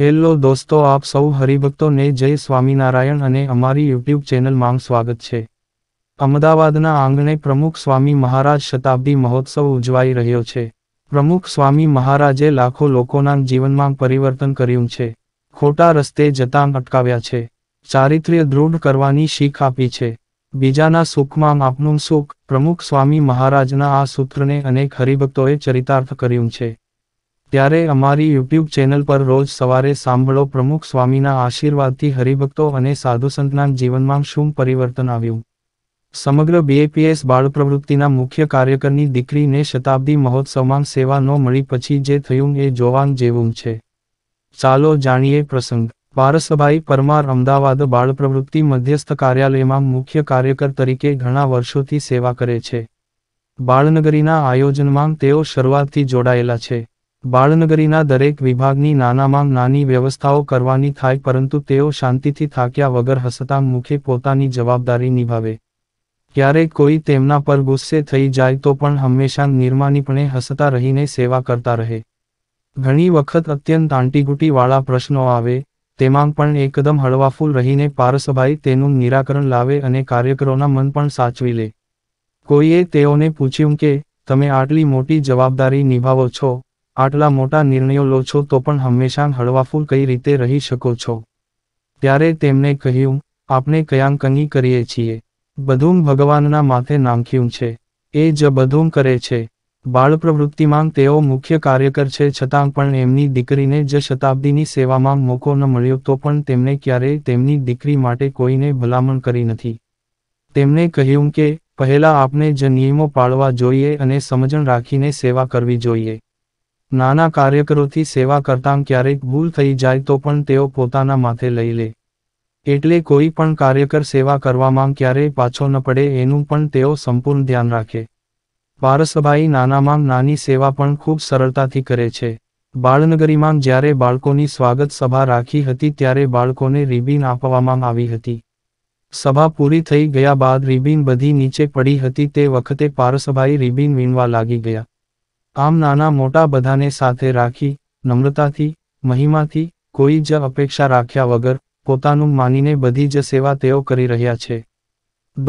hello દોસ્તો આપ સૌ હરિભક્તોને જય સ્વામિનારાયણ અને અમારી યુટ્યુબ ચેનલમાં સ્વાગત છે અમદાવાદના આંગણે પ્રમુખ સ્વામી મહારાજ શતાબ્દી મહોત્સવ ઉજવાઈ રહ્યો છે પ્રમુખ સ્વામી મહારાજે લાખો લોકોના જીવનમાં પરિવર્તન કર્યું છે ખોટા રસ્તે જતાં અટકાવ્યા છે ચારિત્ર્ય દૃઢ કરવાની શીખ આપી છે બીજાના સુખમાં આપનું સુખ પ્રમુખ સ્વામી મહારાજના આ સૂત્રને અનેક હરિભક્તોએ ચરિતાર્થ કર્યું છે ત્યારે અમારી યુટ્યુબ ચેનલ પર રોજ સવારે સાંભળો પ્રમુખ સ્વામીના આશીર્વાદથી હરિભક્તો અને સાધુસંતના જીવનમાં શું પરિવર્તન આવ્યું સમગ્ર બીએપીએસ બાળપ્રવૃત્તિના મુખ્ય કાર્યકરની દીકરીને શતાબ્દી મહોત્સવમાં સેવા ન મળી પછી જે થયું એ જોવાન જેવું છે ચાલો જાણીએ પ્રસંગ પારસભાઈ પરમાર અમદાવાદ બાળપ્રવૃત્તિ મધ્યસ્થ કાર્યાલયમાં મુખ્ય કાર્યકર તરીકે ઘણા વર્ષોથી સેવા કરે છે બાળનગરીના આયોજનમાં તેઓ શરૂઆતથી જોડાયેલા છે બાળનગરીના દરેક વિભાગની નાનામાં નાની વ્યવસ્થાઓ કરવાની થાય પરંતુ તેઓ શાંતિથી થાક્યા વગર હસતા મુખે પોતાની જવાબદારી નિભાવે ક્યારેક કોઈ તેમના પર ગુસ્સે થઈ જાય તો પણ હંમેશા નિર્માનીપણે હસતા રહીને સેવા કરતા રહે ઘણી વખત અત્યંત આંટીગુટીવાળા પ્રશ્નો આવે તેમાં પણ એકદમ હળવાફૂલ રહીને પારસભાઈ તેનું નિરાકરણ લાવે અને કાર્યકરોના મન પણ સાચવી લે કોઈએ તેઓને પૂછ્યું કે તમે આટલી મોટી જવાબદારી નિભાવો છો આટલા મોટા નિર્ણયો લો છો તો પણ હંમેશા હળવાફૂલ કઈ રીતે રહી શકો છો ત્યારે તેમણે કહ્યું આપણે કયાંકની કરીએ છીએ બધું ભગવાનના માથે નાંખ્યું છે એ જ બધું કરે છે બાળ પ્રવૃત્તિમાં તેઓ મુખ્ય કાર્યકર છે છતાં પણ એમની દીકરીને જ શતાબ્દીની સેવામાં મોકો ન મળ્યો તો પણ તેમણે ક્યારેય તેમની દીકરી માટે કોઈને ભલામણ કરી નથી તેમણે કહ્યું કે પહેલા આપણે જ નિયમો પાળવા જોઈએ અને સમજણ રાખીને સેવા કરવી જોઈએ નાના કાર્યકરોથી સેવા કરતાં ક્યારેક ભૂલ થઈ જાય તો પણ તેઓ પોતાના માથે લઈ લે એટલે કોઈ પણ કાર્યકર સેવા કરવામાં ક્યારેય પાછો ન પડે એનું પણ તેઓ સંપૂર્ણ ધ્યાન રાખે પારસભાઈ નાનામાં નાની સેવા પણ ખૂબ સરળતાથી કરે છે બાળનગરીમાં જ્યારે બાળકોની સ્વાગત સભા રાખી હતી ત્યારે બાળકોને રિબિન આપવામાં આવી હતી સભા પૂરી થઈ ગયા બાદ રિબીન બધી નીચે પડી હતી તે વખતે પારસભાઈ રિબીન વીણવા લાગી ગયા આમ નાના મોટા બધાને સાથે રાખી નમ્રતાથી મહિમાથી કોઈ જ અપેક્ષા રાખ્યા વગર પોતાનું માનીને બધી જ સેવા તેઓ કરી રહ્યા છે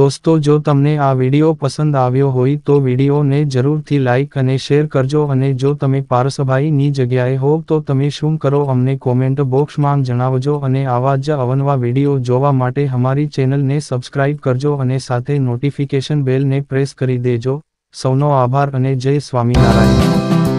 દોસ્તો જો તમને આ વિડીયો પસંદ આવ્યો હોય તો વિડીયોને જરૂરથી લાઇક અને શેર કરજો અને જો તમે પારસભાઈની જગ્યાએ હોવ તો તમે શું કરો અમને કોમેન્ટ બોક્સમાં જણાવજો અને આવા જ અવનવા વિડીયો જોવા માટે અમારી ચેનલને સબસ્ક્રાઇબ કરજો અને સાથે નોટિફિકેશન બેલને પ્રેસ કરી દેજો સૌનો આભાર અને જય સ્વામિનારાયણ